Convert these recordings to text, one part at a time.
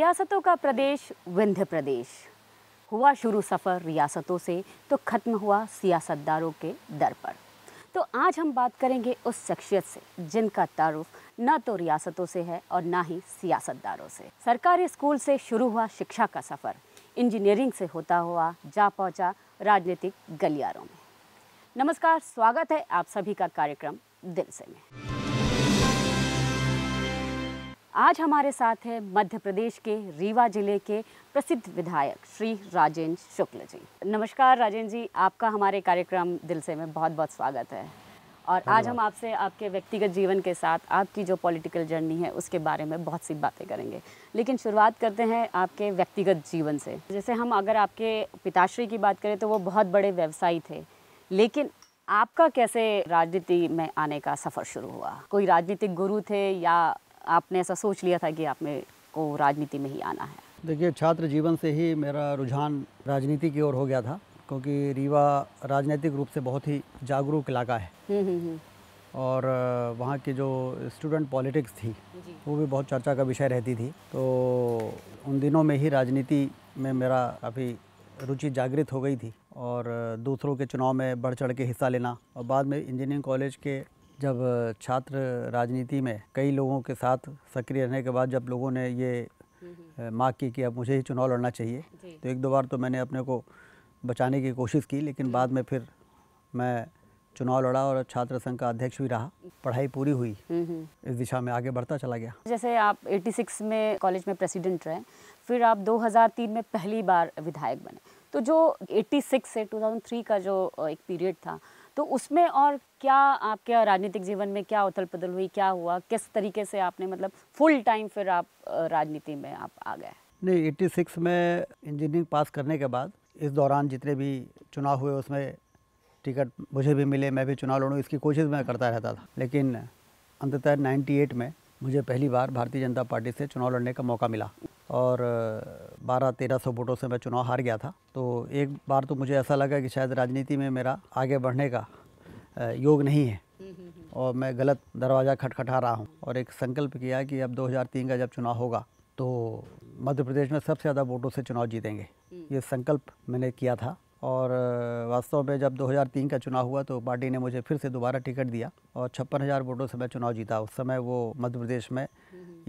रियासतों का प्रदेश विंध्य प्रदेश हुआ शुरू सफ़र रियासतों से तो ख़त्म हुआ सियासतदारों के दर पर तो आज हम बात करेंगे उस शख्सियत से जिनका तारुफ न तो रियासतों से है और ना ही सियासतदारों से सरकारी स्कूल से शुरू हुआ शिक्षा का सफ़र इंजीनियरिंग से होता हुआ जा पहुंचा राजनीतिक गलियारों में नमस्कार स्वागत है आप सभी का कार्यक्रम दिल से में आज हमारे साथ है मध्य प्रदेश के रीवा जिले के प्रसिद्ध विधायक श्री राजेंद्र शुक्ल जी नमस्कार राजेंद्र जी आपका हमारे कार्यक्रम दिल से में बहुत बहुत स्वागत है और आज हम आपसे आपके व्यक्तिगत जीवन के साथ आपकी जो पॉलिटिकल जर्नी है उसके बारे में बहुत सी बातें करेंगे लेकिन शुरुआत करते हैं आपके व्यक्तिगत जीवन से जैसे हम अगर आपके पिताश्री की बात करें तो वो बहुत बड़े व्यवसायी थे लेकिन आपका कैसे राजनीति में आने का सफ़र शुरू हुआ कोई राजनीतिक गुरु थे या आपने ऐसा सोच लिया था कि आप में को राजनीति में ही आना है देखिए छात्र जीवन से ही मेरा रुझान राजनीति की ओर हो गया था क्योंकि रीवा राजनीतिक रूप से बहुत ही जागरूक इलाका है हम्म, हम्म, हम्म। और वहाँ की जो स्टूडेंट पॉलिटिक्स थी वो भी बहुत चर्चा का विषय रहती थी तो उन दिनों में ही राजनीति में मेरा काफ़ी रुचि जागृत हो गई थी और दूसरों के चुनाव में बढ़ चढ़ के हिस्सा लेना और बाद में इंजीनियरिंग कॉलेज के जब छात्र राजनीति में कई लोगों के साथ सक्रिय रहने के बाद जब लोगों ने ये मांग की कि अब मुझे ही चुनाव लड़ना चाहिए तो एक दो बार तो मैंने अपने को बचाने की कोशिश की लेकिन बाद में फिर मैं चुनाव लड़ा और छात्र संघ का अध्यक्ष भी रहा पढ़ाई पूरी हुई इस दिशा में आगे बढ़ता चला गया जैसे आप 86 में कॉलेज में प्रेसिडेंट रहे फिर आप 2003 में पहली बार विधायक बने तो जो 86 से 2003 का जो एक पीरियड था तो उसमें और क्या आपके राजनीतिक जीवन में क्या उथल पुथल हुई क्या हुआ किस तरीके से आपने मतलब फुल टाइम फिर आप राजनीति में आप आ गए नहीं एट्टी सिक्स में इंजीनियरिंग पास करने के बाद इस दौरान जितने भी चुनाव हुए उसमें टिकट मुझे भी मिले मैं भी चुनाव लड़ूँ इसकी कोशिश मैं करता रहता था लेकिन अंततः 98 में मुझे पहली बार भारतीय जनता पार्टी से चुनाव लड़ने का मौका मिला और बारह तेरह सौ वोटों से मैं चुनाव हार गया था तो एक बार तो मुझे ऐसा लगा कि शायद राजनीति में मेरा आगे बढ़ने का योग नहीं है हम्म, हम्म, हम्म। और मैं गलत दरवाज़ा खटखटा रहा हूँ और एक संकल्प किया कि अब 2003 का जब चुनाव होगा तो मध्य प्रदेश में सबसे ज़्यादा वोटों से चुनाव जीतेंगे ये संकल्प मैंने किया था और वास्तव में जब 2003 का चुनाव हुआ तो पार्टी ने मुझे फिर से दोबारा टिकट दिया और छप्पन हज़ार वोटों से मैं चुनाव जीता उस समय वो मध्य प्रदेश में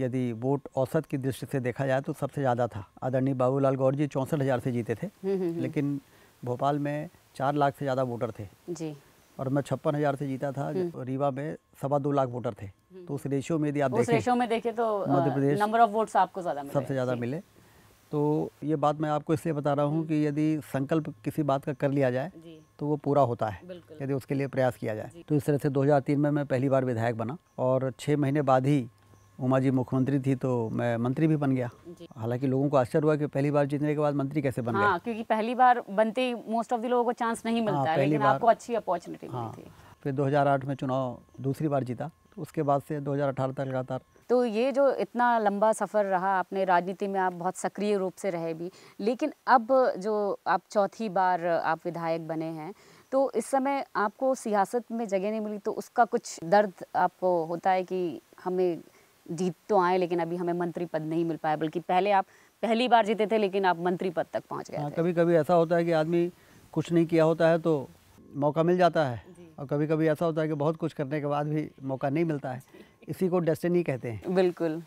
यदि वोट औसत की दृष्टि से देखा जाए तो सबसे ज़्यादा था आदरणीय बाबूलाल गौर जी चौंसठ हज़ार से जीते थे हम्म, हम्म, हम्म। लेकिन भोपाल में चार लाख से ज़्यादा वोटर थे जी और मैं छप्पन हज़ार से जीता था रीवा में सवा दो लाख वोटर थे तो उस रेशियो में यदि आप देखें रेशियो में देखें तो Madhya Pradesh number of votes आपको ज़्यादा सबसे ज़्यादा मिले तो ये बात मैं आपको इसलिए बता रहा हूँ कि यदि संकल्प किसी बात का कर लिया जाए तो वो पूरा होता है यदि उसके लिए प्रयास किया जाए तो इस तरह से 2003 में मैं पहली बार विधायक बना और छः महीने बाद ही उमा जी मुख्यमंत्री थी तो मैं मंत्री भी बन गया हालांकि लोगों को आश्चर्य हुआ कि पहली बार जीतने के बाद मंत्री कैसे बन हाँ, गया क्योंकि पहली बार बनते ही मोस्ट ऑफ द लोगों को चांस नहीं हाँ, मिलता हाँ, लेकिन आपको अच्छी अपॉर्चुनिटी हाँ, मिली थी फिर 2008 में चुनाव दूसरी बार जीता तो उसके बाद से 2018 तक लगातार तो ये जो इतना लंबा सफ़र रहा आपने राजनीति में आप बहुत सक्रिय रूप से रहे भी लेकिन अब जो आप चौथी बार आप विधायक बने हैं तो इस समय आपको सियासत में जगह नहीं मिली तो उसका कुछ दर्द आपको होता है कि हमें जीत तो आए लेकिन अभी हमें मंत्री पद नहीं मिल पाया बल्कि पहले आप पहली बार जीते थे लेकिन आप मंत्री पद तक पहुँच गए हाँ, कभी कभी ऐसा होता है कि आदमी कुछ नहीं किया होता है तो मौका मिल जाता है और कभी कभी ऐसा होता है कि बहुत कुछ करने के बाद भी मौका नहीं मिलता है इसी को डेस्टिनी कहते हैं बिल्कुल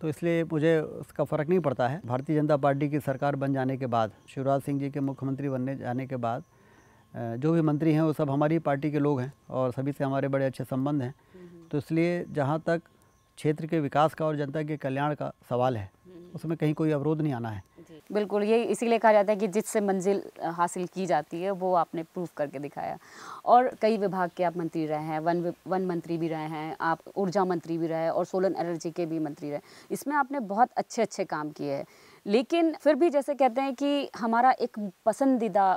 तो इसलिए मुझे उसका फ़र्क नहीं पड़ता है भारतीय जनता पार्टी की सरकार बन जाने के बाद शिवराज सिंह जी के मुख्यमंत्री बनने जाने के बाद जो भी मंत्री हैं वो सब हमारी पार्टी के लोग हैं और सभी से हमारे बड़े अच्छे संबंध हैं हम्म। तो इसलिए जहाँ तक क्षेत्र के विकास का और जनता के कल्याण का सवाल है हम्म। उसमें कहीं कोई अवरोध नहीं आना है बिल्कुल ये इसीलिए कहा जाता है कि जिससे मंजिल हासिल की जाती है वो आपने प्रूफ करके दिखाया और कई विभाग के आप मंत्री रहे हैं वन वन मंत्री भी रहे हैं आप ऊर्जा मंत्री भी रहे और सोलन एनर्जी के भी मंत्री रहे इसमें आपने बहुत अच्छे अच्छे काम किए हैं लेकिन फिर भी जैसे कहते हैं कि हमारा एक पसंदीदा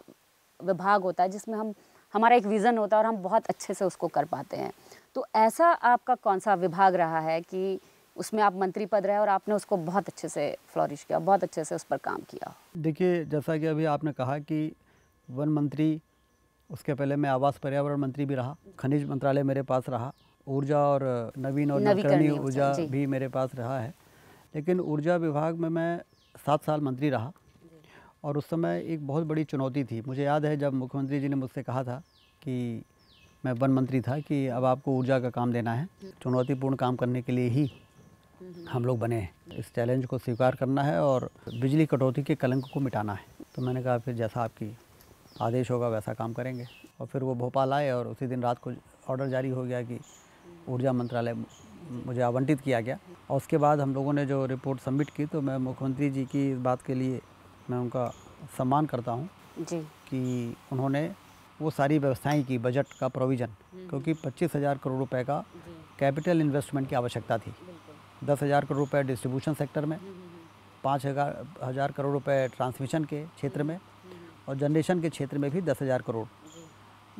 विभाग होता है जिसमें हम हमारा एक विज़न होता है और हम बहुत अच्छे से उसको कर पाते हैं तो ऐसा आपका कौन सा विभाग रहा है कि उसमें आप मंत्री पद रहे और आपने उसको बहुत अच्छे से फ्लॉरिश किया बहुत अच्छे से उस पर काम किया देखिए जैसा कि अभी आपने कहा कि वन मंत्री उसके पहले मैं आवास पर्यावरण मंत्री भी रहा खनिज मंत्रालय मेरे पास रहा ऊर्जा और नवीन और नवीकरणीय ऊर्जा भी मेरे पास रहा है लेकिन ऊर्जा विभाग में मैं सात साल मंत्री रहा और उस समय एक बहुत बड़ी चुनौती थी मुझे याद है जब मुख्यमंत्री जी ने मुझसे कहा था कि मैं वन मंत्री था कि अब आपको ऊर्जा का काम देना है चुनौतीपूर्ण काम करने के लिए ही हम लोग बने हैं इस चैलेंज को स्वीकार करना है और बिजली कटौती के कलंक को मिटाना है तो मैंने कहा फिर जैसा आपकी आदेश होगा वैसा काम करेंगे और फिर वो भोपाल आए और उसी दिन रात को ऑर्डर जारी हो गया कि ऊर्जा मंत्रालय मुझे आवंटित किया गया और उसके बाद हम लोगों ने जो रिपोर्ट सबमिट की तो मैं मुख्यमंत्री जी की इस बात के लिए मैं उनका सम्मान करता हूँ कि उन्होंने वो सारी व्यवस्थाएं की बजट का प्रोविज़न हम्म, हम्म। क्योंकि पच्चीस हज़ार करोड़ रुपए का कैपिटल इन्वेस्टमेंट की आवश्यकता थी दस हज़ार करोड़ रुपए डिस्ट्रीब्यूशन सेक्टर में हम्म, पाँच हज़ार हज़ार करोड़ रुपए ट्रांसमिशन के क्षेत्र में और जनरेशन के क्षेत्र में भी दस हज़ार करोड़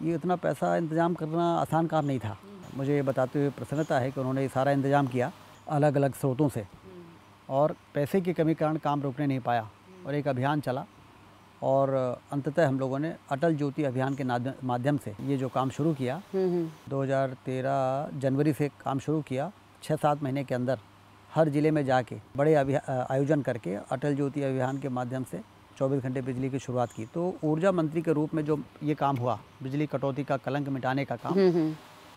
ये इतना पैसा इंतज़ाम करना आसान काम नहीं था मुझे ये बताते हुए प्रसन्नता है कि उन्होंने ये सारा इंतज़ाम किया अलग अलग स्रोतों से और पैसे की कमी कारण काम रोकने नहीं पाया और एक अभियान चला और अंततः हम लोगों ने अटल ज्योति अभियान के माध्यम से ये जो काम शुरू किया 2013 हम्म, हम्म। जनवरी से काम शुरू किया छः सात महीने के अंदर हर ज़िले में जाके बड़े आयोजन करके अटल ज्योति अभियान के माध्यम से 24 घंटे बिजली की शुरुआत की तो ऊर्जा मंत्री के रूप में जो ये काम हुआ बिजली कटौती का कलंक मिटाने का काम हम्म,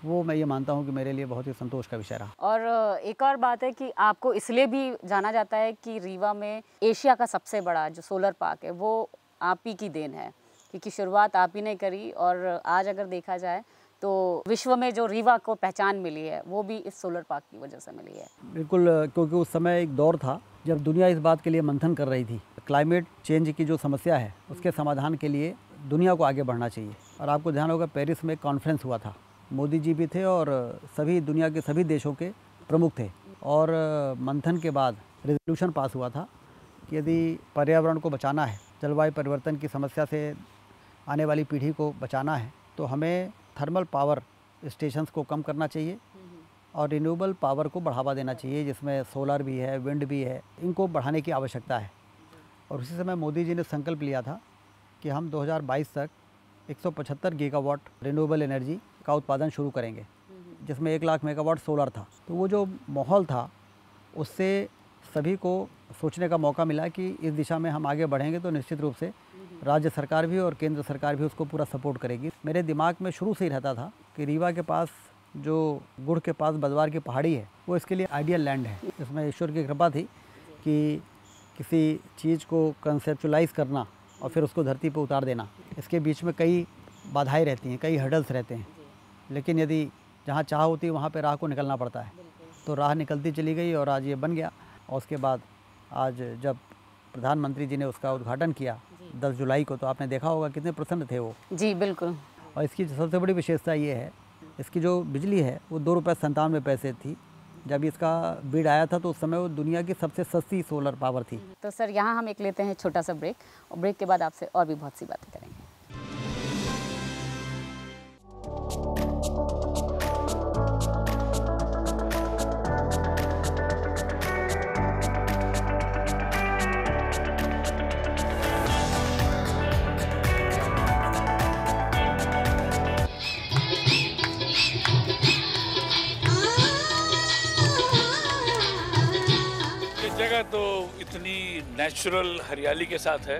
वो मैं ये मानता हूँ कि मेरे लिए बहुत ही संतोष का विषय रहा और एक और बात है कि आपको इसलिए भी जाना जाता है कि रीवा में एशिया का सबसे बड़ा जो सोलर पार्क है वो आप ही की देन है क्योंकि शुरुआत आप ही ने करी और आज अगर देखा जाए तो विश्व में जो रीवा को पहचान मिली है वो भी इस सोलर पार्क की वजह से मिली है बिल्कुल क्योंकि उस समय एक दौर था जब दुनिया इस बात के लिए मंथन कर रही थी क्लाइमेट चेंज की जो समस्या है उसके समाधान के लिए दुनिया को आगे बढ़ना चाहिए और आपको ध्यान होगा पेरिस में कॉन्फ्रेंस हुआ था मोदी जी भी थे और सभी दुनिया के सभी देशों के प्रमुख थे और मंथन के बाद रेजोल्यूशन पास हुआ था कि यदि पर्यावरण को बचाना है जलवायु परिवर्तन की समस्या से आने वाली पीढ़ी को बचाना है तो हमें थर्मल पावर स्टेशंस को कम करना चाहिए और रिन्यूएबल पावर को बढ़ावा देना चाहिए जिसमें सोलर भी है विंड भी है इनको बढ़ाने की आवश्यकता है और उसी समय मोदी जी ने संकल्प लिया था कि हम 2022 तक 175 गीगावाट रिन्यूएबल एनर्जी का उत्पादन शुरू करेंगे जिसमें एक लाख मेगावाट सोलर था तो वो जो माहौल था उससे सभी को सोचने का मौका मिला कि इस दिशा में हम आगे बढ़ेंगे तो निश्चित रूप से राज्य सरकार भी और केंद्र सरकार भी उसको पूरा सपोर्ट करेगी मेरे दिमाग में शुरू से ही रहता था कि रीवा के पास जो गुड़ के पास बदवार की पहाड़ी है वो इसके लिए आइडियल लैंड है इसमें ईश्वर की कृपा थी कि किसी चीज़ को कंसेप्चुलाइज करना और फिर उसको धरती पर उतार देना इसके बीच में कई बाधाएँ रहती हैं कई हर्डल्स रहते हैं लेकिन यदि जहाँ चाह होती है वहाँ पर राह को निकलना पड़ता है तो राह निकलती चली गई और आज ये बन गया और उसके बाद आज जब प्रधानमंत्री जी ने उसका उद्घाटन किया दस जुलाई को तो आपने देखा होगा कितने प्रसन्न थे वो जी बिल्कुल और इसकी सबसे बड़ी विशेषता ये है इसकी जो बिजली है वो दो रुपये संतानवे पैसे थी जब इसका बिड आया था तो उस समय वो दुनिया की सबसे सस्ती सोलर पावर थी तो सर यहाँ हम एक लेते हैं छोटा सा ब्रेक और ब्रेक के बाद आपसे और भी बहुत सी बातें करेंगे इतनी नेचुरल हरियाली के साथ है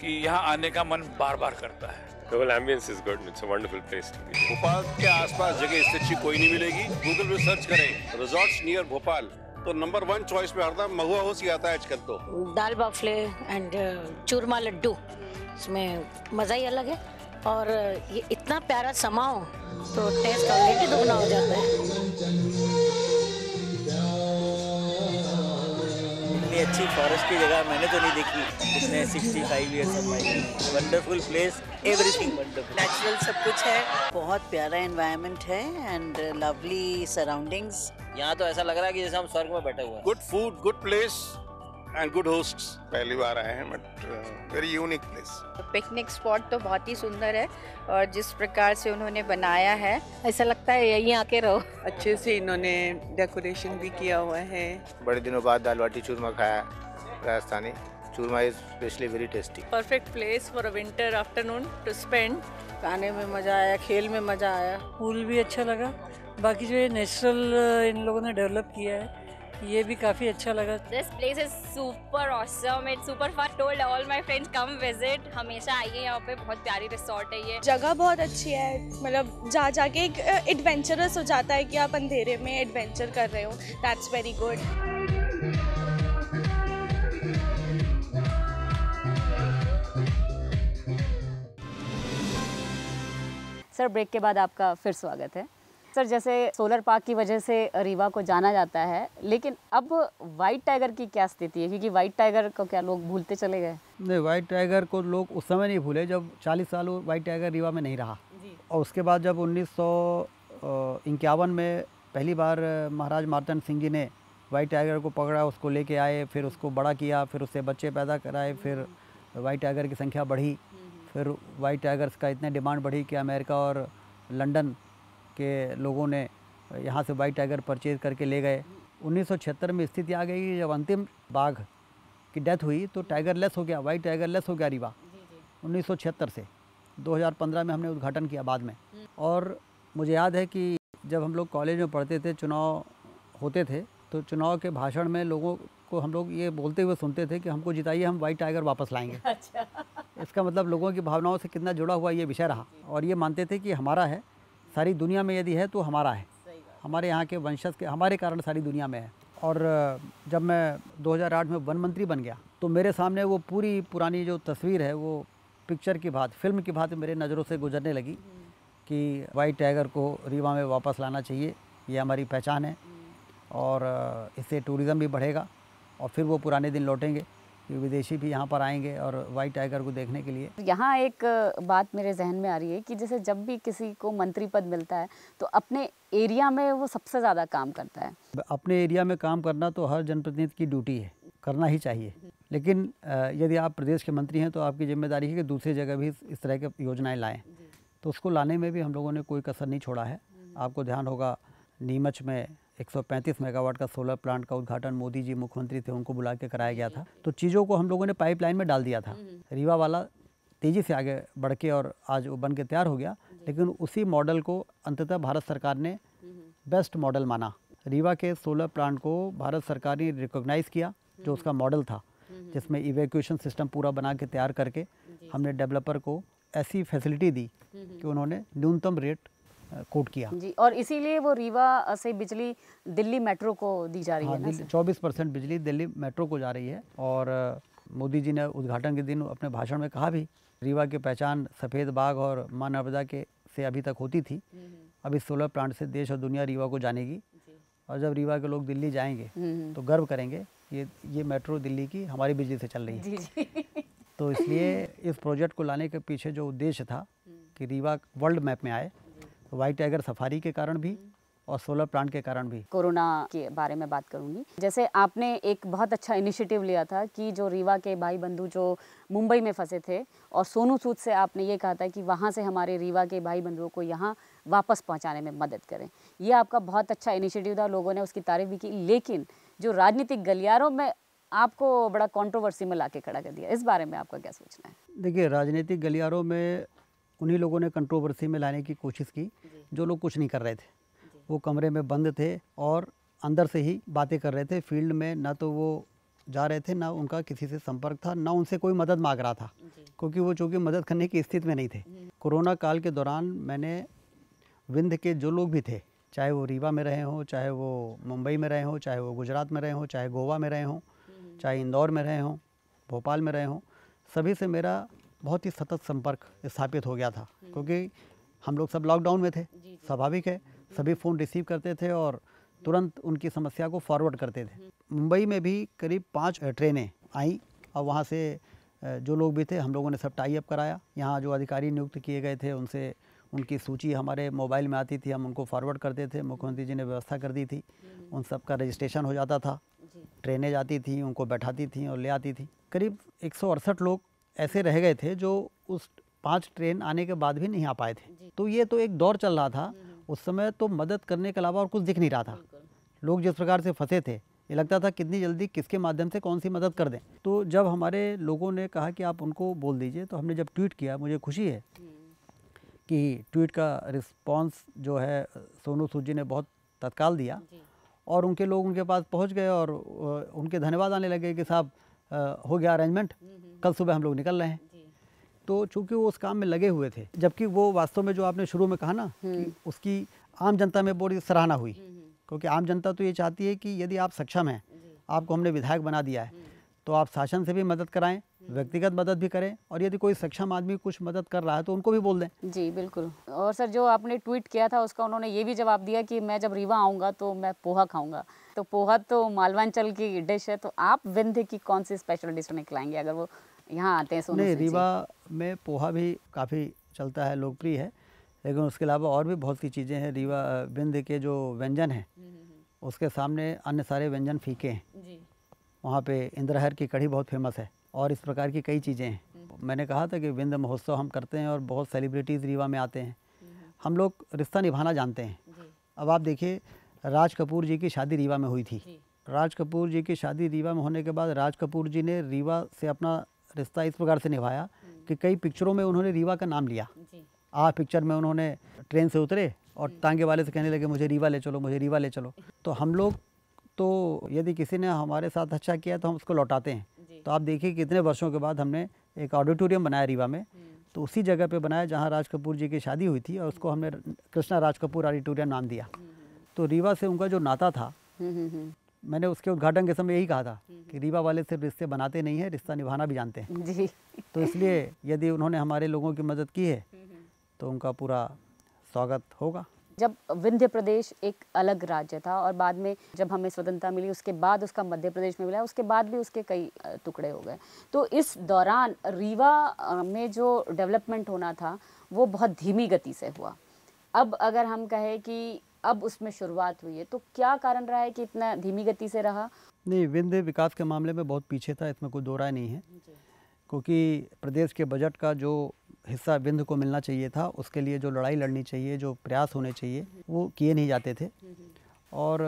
कि यहाँ आने का मन बार बार करता है Well, ambience is good. It's a wonderful place to be. Bhopal के आसपास जगह इससे अच्छी कोई नहीं मिलेगी गूगल पे सर्च करें रिजॉर्ट्स नियर भोपाल तो नंबर वन चॉइस पे हरदा महुआ हो सी आता है आजकल तो दाल बाफले एंड uh, चूरमा लड्डू इसमें मज़ा ही अलग है और uh, ये इतना प्यारा समा हो तो टेस्ट ऑलरेडी दुगना हो जाता है अच्छी फॉरेस्ट की जगह मैंने तो नहीं देखी जितने 65 five year wonderful place everything natural सब कुछ है बहुत प्यारा एनवायरनमेंट है एंड लवली सराउंडिंग्स यहाँ तो ऐसा लग रहा है कि जैसे हम स्वर्ग में बैठे हुए हैं good food good place and good hosts पहली बार आए हैं but very unique place picnic spot तो बहुत ही सुंदर है और जिस प्रकार से उन्होंने बनाया है ऐसा लगता है यहीं आके रहो अच्छे से इन्होंने डेकोरेशन भी किया हुआ है बड़े दिनों बाद दाल बाटी चूरमा खाया राजस्थानी चूरमा is specially very tasty perfect place for a winter afternoon to spend खाने में मज़ा आया खेल में मज़ा आया पूल भी अच्छा लगा बाकी जो ये नेचुरल uh, इन लोगों ने डेवलप किया है ये भी काफी अच्छा लगा this place is super awesome it super fun told all my friends come visit हमेशा आइए यहाँ पे बहुत प्यारी रिसोर्ट है ये जगह बहुत अच्छी है मतलब जा जाके एक एडवेंचरस हो जाता है कि आप अंधेरे में एडवेंचर कर रहे हो that's very good sir break के बाद आपका फिर स्वागत है सर जैसे सोलर पार्क की वजह से रीवा को जाना जाता है लेकिन अब वाइट टाइगर की क्या स्थिति है क्योंकि वाइट टाइगर को क्या लोग भूलते चले गए नहीं वाइट टाइगर को लोग उस समय नहीं भूले जब 40 साल वाइट टाइगर रीवा में नहीं रहा और उसके बाद जब उन्नीस इक्यावन में पहली बार महाराज मार्तन सिंह जी ने वाइट टाइगर को पकड़ा उसको लेके आए फिर उसको बड़ा किया फिर उससे बच्चे पैदा कराए फिर वाइट टाइगर की संख्या बढ़ी हम्म। फिर वाइट टाइगर्स का इतने डिमांड बढ़ी कि अमेरिका और लंदन के लोगों ने यहाँ से वाइट टाइगर परचेज करके ले गए उन्नीस में स्थिति आ गई जब अंतिम बाघ की डेथ हुई तो टाइगर लेस हो गया वाइट टाइगर लेस हो गया रिवा उन्नीस से 2015 में हमने उद्घाटन किया बाद में हम्म। और मुझे याद है कि जब हम लोग कॉलेज में पढ़ते थे चुनाव होते थे तो चुनाव के भाषण में लोगों को हम लोग ये बोलते हुए सुनते थे कि हमको जिताइए हम वाइट टाइगर वापस लाएंगे अच्छा इसका मतलब लोगों की भावनाओं से कितना जुड़ा हुआ ये विषय रहा और ये मानते थे कि हमारा है सारी दुनिया में यदि है तो हमारा है हमारे यहाँ के वंशज के हमारे कारण सारी दुनिया में है और जब मैं 2008 में वन मंत्री बन गया तो मेरे सामने वो पूरी पुरानी जो तस्वीर है वो पिक्चर की बात फिल्म की बात मेरे नज़रों से गुजरने लगी हम्म। कि वाइट टाइगर को रीवा में वापस लाना चाहिए ये हमारी पहचान है हम्म। और इससे टूरिज़्म भी बढ़ेगा और फिर वो पुराने दिन लौटेंगे कि विदेशी भी यहाँ पर आएंगे और वाइट टाइगर को देखने के लिए यहाँ एक बात मेरे जहन में आ रही है कि जैसे जब भी किसी को मंत्री पद मिलता है तो अपने एरिया में वो सबसे ज़्यादा काम करता है अपने एरिया में काम करना तो हर जनप्रतिनिधि की ड्यूटी है करना ही चाहिए लेकिन यदि आप प्रदेश के मंत्री हैं तो आपकी जिम्मेदारी है कि दूसरी जगह भी इस तरह की योजनाएँ लाएँ तो उसको लाने में भी हम लोगों ने कोई कसर नहीं छोड़ा है हम्म। आपको ध्यान होगा नीमच में 135 मेगावाट का सोलर प्लांट का उद्घाटन मोदी जी मुख्यमंत्री थे उनको बुला के कराया गया था तो चीज़ों को हम लोगों ने पाइपलाइन में डाल दिया था हम्म, हम्म। रीवा वाला तेज़ी से आगे बढ़ के और आज वो बन के तैयार हो गया लेकिन उसी मॉडल को अंततः भारत सरकार ने हम्म, बेस्ट मॉडल माना रीवा के सोलर प्लांट को भारत सरकार ने रिकोगनाइज़ किया जो उसका मॉडल था जिसमें इवेक्यूशन सिस्टम पूरा बना के तैयार करके हमने डेवलपर को ऐसी फैसिलिटी दी कि उन्होंने न्यूनतम रेट कोट किया जी और इसीलिए वो रीवा से बिजली दिल्ली मेट्रो को दी जा रही हाँ, है चौबीस परसेंट बिजली दिल्ली मेट्रो को जा रही है और मोदी जी ने उद्घाटन के दिन अपने भाषण में कहा भी रीवा की पहचान सफ़ेद बाग और माँ नर्मदा के से अभी तक होती थी अभी सोलर प्लांट से देश और दुनिया रीवा को जानेगी और जब रीवा के लोग दिल्ली जाएंगे हम्म, हम्म। तो गर्व करेंगे ये ये मेट्रो दिल्ली की हमारी बिजली से चल रही है तो इसलिए इस प्रोजेक्ट को लाने के पीछे जो उद्देश्य था हम्म। कि रीवा वर्ल्ड मैप में आए वाइट टाइगर सफारी के कारण भी और सोलर प्लांट के कारण भी कोरोना के बारे में बात करूंगी जैसे आपने एक बहुत अच्छा इनिशिएटिव लिया था कि जो रीवा के भाई बंधु जो मुंबई में फंसे थे और सोनू सूद से आपने ये कहा था कि वहाँ से हमारे रीवा के भाई बंधुओं को यहाँ वापस पहुँचाने में मदद करें ये आपका बहुत अच्छा इनिशिएटिव था लोगों ने उसकी तारीफ भी की लेकिन जो राजनीतिक गलियारों में आपको बड़ा कॉन्ट्रोवर्सी में ला खड़ा कर दिया इस बारे में आपका क्या सोचना है देखिए राजनीतिक गलियारों में उन्हीं लोगों ने कंट्रोवर्सी में लाने की कोशिश की जो लोग कुछ नहीं कर रहे थे वो कमरे में बंद थे और अंदर से ही बातें कर रहे थे फील्ड में ना तो वो जा रहे थे ना उनका किसी से संपर्क था ना उनसे कोई मदद मांग रहा था क्योंकि वो चूँकि मदद करने की स्थिति में नहीं थे हम्म। कोरोना काल के दौरान मैंने विंध्य के जो लोग भी थे चाहे वो रीवा में रहे हों चाहे वो मुंबई में रहे हों चाहे वो गुजरात में रहे हों चाहे गोवा में रहे हों हम्म। चाहे इंदौर में रहे हों भोपाल में रहे हों सभी से मेरा बहुत ही सतत संपर्क स्थापित हो गया था हम्म। क्योंकि हम लोग सब लॉकडाउन में थे स्वाभाविक है सभी फ़ोन रिसीव करते थे और हम्म। तुरंत उनकी समस्या को फॉरवर्ड करते थे हम्म। मुंबई में भी करीब पाँच ट्रेनें आईं और वहाँ से जो लोग भी थे हम लोगों ने सब टाई अप कराया यहाँ जो अधिकारी नियुक्त किए गए थे उनसे उनकी सूची हमारे मोबाइल में आती थी हम उनको फॉरवर्ड करते थे मुख्यमंत्री जी ने व्यवस्था कर दी थी उन सब का रजिस्ट्रेशन हो जाता था ट्रेनें जाती थी उनको बैठाती थी और ले आती थी करीब एक लोग ऐसे रह गए थे जो उस पांच ट्रेन आने के बाद भी नहीं आ पाए थे तो ये तो एक दौर चल रहा था हम्म, हम्म। उस समय तो मदद करने के अलावा और कुछ दिख नहीं रहा था लोग जिस प्रकार से फंसे थे ये लगता था कितनी जल्दी किसके माध्यम से कौन सी मदद कर दें तो जब हमारे लोगों ने कहा कि आप उनको बोल दीजिए तो हमने जब ट्वीट किया मुझे खुशी है हम्म। कि ट्वीट का रिस्पांस जो है सोनू सूद जी ने बहुत तत्काल दिया और उनके लोग उनके पास पहुंच गए और उनके धन्यवाद आने लगे कि साहब हो गया अरेंजमेंट हम्म, हम्म, हम्म। कल सुबह हम लोग निकल रहे हैं तो चूंकि वो उस काम में लगे हुए थे जबकि वो वास्तव में जो आपने शुरू में कहा ना उसकी आम जनता में बड़ी सराहना हुई क्योंकि आम जनता तो ये चाहती है कि यदि आप सक्षम हैं आपको हमने विधायक बना दिया है तो आप शासन से भी मदद कराएं व्यक्तिगत मदद भी करें और यदि कोई सक्षम आदमी कुछ मदद कर रहा है तो उनको भी बोल दें जी बिल्कुल और सर जो आपने ट्वीट किया था उसका उन्होंने ये भी जवाब दिया कि मैं जब रीवा आऊँगा तो मैं पोहा खाऊंगा तो पोहा तो मालवांचल की डिश है तो आप विंध्य की कौन सी स्पेशल डिश उन्हें खिलाएंगे अगर वो यहाँ आते हैं नहीं रीवा में पोहा भी काफ़ी चलता है लोकप्रिय है लेकिन उसके अलावा और भी बहुत सी चीज़ें हैं रीवा विंध्य के जो व्यंजन हैं हम्म, हम्म, हम्म। उसके सामने अन्य सारे व्यंजन फीके हैं वहाँ पे इंद्रहर की कढ़ी बहुत फेमस है और इस प्रकार की कई चीज़ें हैं हम्म। मैंने कहा था कि विंध्य महोत्सव हम करते हैं और बहुत सेलिब्रिटीज़ रीवा में आते हैं हम्म, हम्म। हम लोग रिश्ता निभाना जानते हैं अब आप देखिए राज कपूर जी की शादी रीवा में हुई थी राज कपूर जी की शादी रीवा में होने के बाद राज कपूर जी ने रीवा से अपना रिश्ता इस प्रकार से निभाया कि कई पिक्चरों में उन्होंने रीवा का नाम लिया आ पिक्चर में उन्होंने ट्रेन से उतरे और टांगे वाले से कहने लगे मुझे रीवा ले चलो मुझे रीवा ले चलो तो हम लोग तो यदि किसी ने हमारे साथ अच्छा किया तो हम उसको लौटाते हैं तो आप देखिए कितने वर्षों के बाद हमने एक ऑडिटोरियम बनाया रीवा में हम्म। तो उसी जगह पे बनाया जहाँ राज कपूर जी की शादी हुई थी और उसको हम्म। हमने कृष्णा राज कपूर ऑडिटोरियम नाम दिया हम्म, तो रीवा से उनका जो नाता था मैंने उसके उद्घाटन के समय यही कहा था कि रीवा वाले सिर्फ रिश्ते बनाते नहीं हैं रिश्ता निभाना भी जानते हैं जी तो इसलिए यदि उन्होंने हमारे लोगों की मदद की है तो उनका पूरा स्वागत होगा जब विंध्य प्रदेश एक अलग राज्य था और बाद में जब हमें स्वतंत्रता मिली उसके बाद उसका मध्य प्रदेश में मिला उसके बाद भी उसके कई टुकड़े हो गए तो इस दौरान रीवा में जो डेवलपमेंट होना था वो बहुत धीमी गति से हुआ अब अगर हम कहें कि अब उसमें शुरुआत हुई है तो क्या कारण रहा है कि इतना धीमी गति से रहा नहीं विंध्य विकास के मामले में बहुत पीछे था इसमें कोई दो राय नहीं है क्योंकि प्रदेश के बजट का जो हिस्सा विंध्य को मिलना चाहिए था उसके लिए जो लड़ाई लड़नी चाहिए जो प्रयास होने चाहिए वो किए नहीं जाते थे और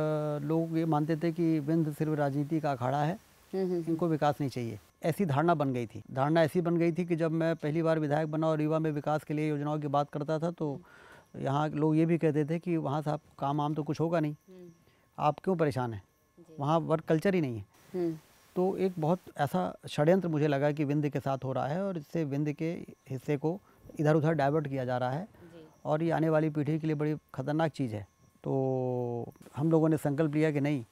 लोग ये मानते थे कि बिंद सिर्फ राजनीति का अखाड़ा है इनको विकास नहीं चाहिए ऐसी धारणा बन गई थी धारणा ऐसी बन गई थी कि जब मैं पहली बार विधायक बना और युवा में विकास के लिए योजनाओं की बात करता था तो यहाँ लोग ये भी कहते थे कि वहाँ साहब काम आम तो कुछ होगा नहीं आप क्यों परेशान हैं वहाँ वर्क कल्चर ही नहीं है हम्म। तो एक बहुत ऐसा षड्यंत्र मुझे लगा कि विंध्य के साथ हो रहा है और इससे विंध्य के हिस्से को इधर उधर डाइवर्ट किया जा रहा है और ये आने वाली पीढ़ी के लिए बड़ी ख़तरनाक चीज़ है तो हम लोगों ने संकल्प लिया कि नहीं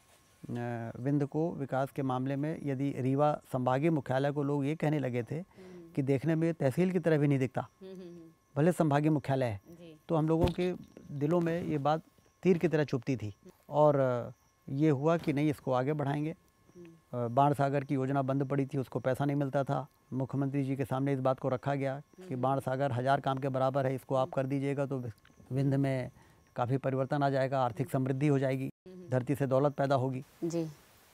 विंध्य को विकास के मामले में यदि रीवा संभागीय मुख्यालय को लोग ये कहने लगे थे हम्म। कि देखने में तहसील की तरह भी नहीं दिखता हम्म, हम्म, भले संभागीय मुख्यालय है तो हम लोगों के दिलों में ये बात तीर की तरह चुपती थी और ये हुआ कि नहीं इसको आगे बढ़ाएंगे बाण सागर की योजना बंद पड़ी थी उसको पैसा नहीं मिलता था मुख्यमंत्री जी के सामने इस बात को रखा गया कि हम्म। बाण सागर हज़ार काम के बराबर है इसको आप कर दीजिएगा तो विंध में काफ़ी परिवर्तन आ जाएगा आर्थिक समृद्धि हो जाएगी हम्म। धरती से दौलत पैदा होगी जी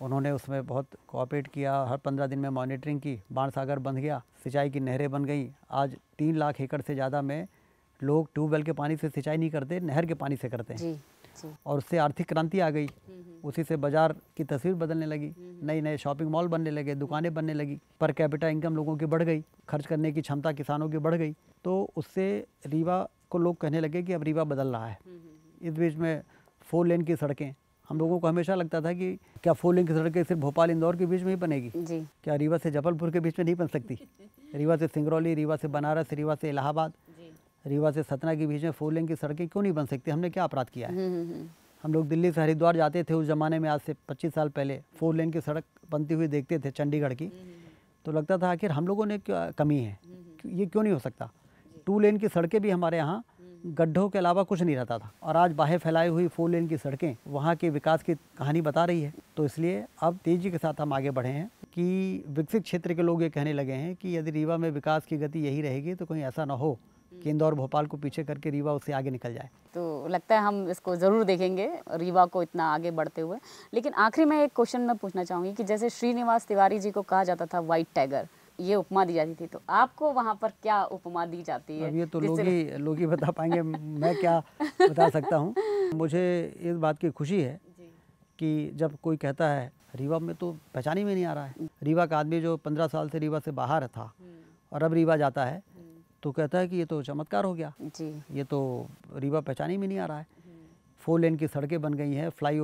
उन्होंने उसमें बहुत कोऑपरेट किया हर पंद्रह दिन में मॉनिटरिंग की बाण सागर बंध गया सिंचाई की नहरें बन गई आज तीन लाख एकड़ से ज़्यादा में लोग ट्यूबवेल के पानी से सिंचाई नहीं करते नहर के पानी से करते हैं और उससे आर्थिक क्रांति आ गई हम्म, हम्म। उसी से बाज़ार की तस्वीर बदलने लगी नए नए शॉपिंग मॉल बनने लगे दुकानें बनने लगी पर कैपिटा इनकम लोगों की बढ़ गई खर्च करने की क्षमता किसानों की बढ़ गई तो उससे रीवा को लोग कहने लगे कि अब रीवा बदल रहा है हम्म, इस बीच में फोर लेन की सड़कें हम लोगों को हमेशा लगता था कि क्या फोर लेन की सड़कें सिर्फ भोपाल इंदौर के बीच में ही बनेगी जी। क्या रीवा से जबलपुर के बीच में नहीं बन सकती रीवा से सिंगरौली रीवा से बनारस रीवा से इलाहाबाद रीवा से सतना के बीच में फोर लेन की सड़कें क्यों नहीं बन सकती हमने क्या अपराध किया है हम्म, हम्म, हम्म। हम लोग दिल्ली से हरिद्वार जाते थे उस ज़माने में आज से 25 साल पहले फोर लेन की सड़क बनती हुई देखते थे चंडीगढ़ की तो लगता था आखिर हम लोगों ने कमी है ये क्यों नहीं हो सकता टू लेन की सड़कें भी हमारे यहाँ गड्ढों के अलावा कुछ नहीं रहता था और आज बाहर फैलाई हुई फोर लेन की सड़कें वहाँ के विकास की कहानी बता रही है तो इसलिए अब तेज़ी के साथ हम आगे बढ़े हैं कि विकसित क्षेत्र के लोग ये कहने लगे हैं कि यदि रीवा में विकास की गति यही रहेगी तो कहीं ऐसा ना हो हम्म। कि इंदौर भोपाल को पीछे करके रीवा उससे आगे निकल जाए तो लगता है हम इसको ज़रूर देखेंगे रीवा को इतना आगे बढ़ते हुए लेकिन आखिरी में एक क्वेश्चन मैं पूछना चाहूँगी कि जैसे श्रीनिवास तिवारी जी को कहा जाता था वाइट टाइगर ये उपमा दी जाती थी तो आपको वहाँ पर क्या उपमा दी जाती है ये तो लोग ही लोग ही बता पाएंगे मैं क्या बता सकता हूँ मुझे इस बात की खुशी है कि जब कोई कहता है रीवा में तो पहचान ही में नहीं आ रहा है रीवा का आदमी जो पंद्रह साल से रीवा से बाहर था हम्म। और अब रीवा जाता है तो कहता है कि ये तो चमत्कार हो गया जी ये तो रीवा पहचानी में नहीं आ रहा है फोर लेन की सड़कें बन गई हैं फ्लाई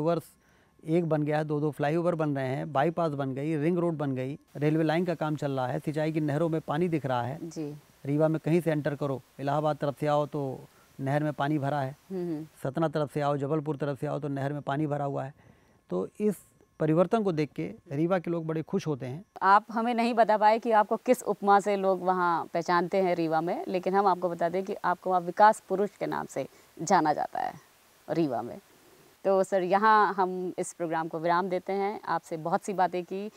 एक बन गया है दो दो फ्लाईओवर बन रहे हैं बाईपास बन गई रिंग रोड बन गई रेलवे लाइन का काम चल रहा है सिंचाई की नहरों में पानी दिख रहा है जी रीवा में कहीं से एंटर करो इलाहाबाद तरफ से आओ तो नहर में पानी भरा है हम्म, हम्म। सतना तरफ से आओ जबलपुर तरफ से आओ तो नहर में पानी भरा हुआ है तो इस परिवर्तन को देख के रीवा के लोग बड़े खुश होते हैं आप हमें नहीं बता पाए कि आपको किस उपमा से लोग वहाँ पहचानते हैं रीवा में लेकिन हम आपको बता दें कि आपको वहाँ विकास पुरुष के नाम से जाना जाता है रीवा में तो सर यहाँ हम इस प्रोग्राम को विराम देते हैं आपसे बहुत सी बातें की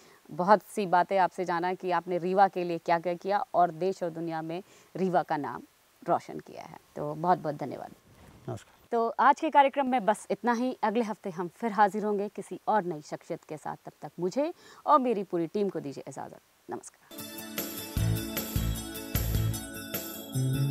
बहुत सी बातें आपसे जाना कि आपने रीवा के लिए क्या क्या किया और देश और दुनिया में रीवा का नाम रोशन किया है तो बहुत बहुत धन्यवाद नमस्कार तो आज के कार्यक्रम में बस इतना ही अगले हफ्ते हम फिर हाजिर होंगे किसी और नई शख्सियत के साथ तब तक मुझे और मेरी पूरी टीम को दीजिए इजाज़त नमस्कार